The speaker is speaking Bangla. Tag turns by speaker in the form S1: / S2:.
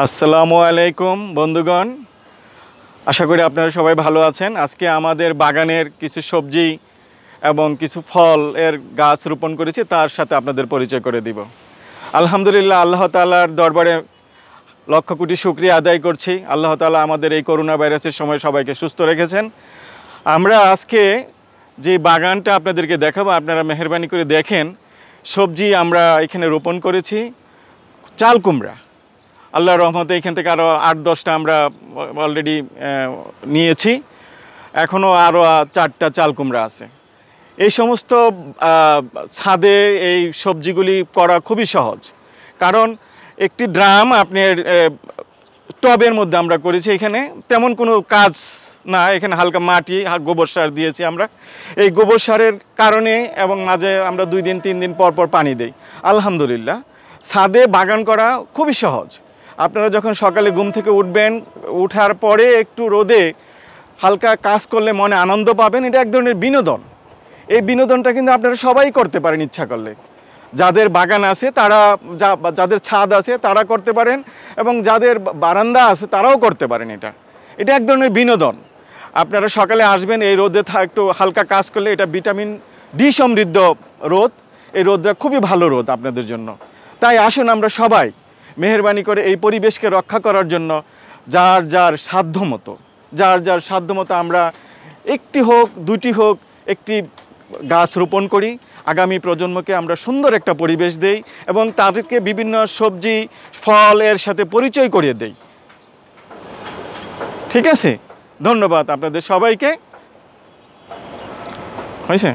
S1: আসসালামু আলাইকুম বন্ধুগণ আশা করি আপনারা সবাই ভালো আছেন আজকে আমাদের বাগানের কিছু সবজি এবং কিছু ফল এর গাছ রোপণ করেছি তার সাথে আপনাদের পরিচয় করে দিব আলহামদুলিল্লাহ আল্লাহ তালার দরবারে লক্ষ কোটি শুক্রিয়া আদায় করছি আল্লাহ তালা আমাদের এই করোনা ভাইরাসের সময় সবাইকে সুস্থ রেখেছেন আমরা আজকে যে বাগানটা আপনাদেরকে দেখাবো আপনারা মেহরবানি করে দেখেন সবজি আমরা এখানে রোপণ করেছি চাল কুমড়া আল্লাহ রহমতে এখান থেকে আরও আট দশটা আমরা অলরেডি নিয়েছি এখনও আরও চারটা চাল কুমড়া আছে এই সমস্ত ছাদে এই সবজিগুলি করা খুবই সহজ কারণ একটি ড্রাম আপনার টবের মধ্যে আমরা করেছি এখানে তেমন কোনো কাজ না এখানে হালকা মাটি গোবর সার দিয়েছি আমরা এই গোবর সারের কারণে এবং মাঝে আমরা দুই দিন তিন দিন পর পর পানি দেই আলহামদুলিল্লাহ ছাদে বাগান করা খুবই সহজ আপনারা যখন সকালে ঘুম থেকে উঠবেন উঠার পরে একটু রোদে হালকা কাজ করলে মনে আনন্দ পাবেন এটা এক ধরনের বিনোদন এই বিনোদনটা কিন্তু আপনারা সবাই করতে পারেন ইচ্ছা করলে যাদের বাগান আছে তারা যাদের ছাদ আছে তারা করতে পারেন এবং যাদের বারান্দা আছে তারাও করতে পারেন এটা এটা এক ধরনের বিনোদন আপনারা সকালে আসবেন এই রোদে একটু হালকা কাজ করলে এটা ভিটামিন ডি সমৃদ্ধ রোদ এই রোদটা খুবই ভালো রোদ আপনাদের জন্য তাই আসুন আমরা সবাই মেহরবানি করে এই পরিবেশকে রক্ষা করার জন্য যার যার সাধ্যমতো যার যার সাধ্যমতো আমরা একটি হোক দুটি হোক একটি গাছ রোপণ করি আগামী প্রজন্মকে আমরা সুন্দর একটা পরিবেশ দেই এবং তাদেরকে বিভিন্ন সবজি ফল এর সাথে পরিচয় করিয়ে দেই ঠিক আছে ধন্যবাদ আপনাদের সবাইকে হয়েছে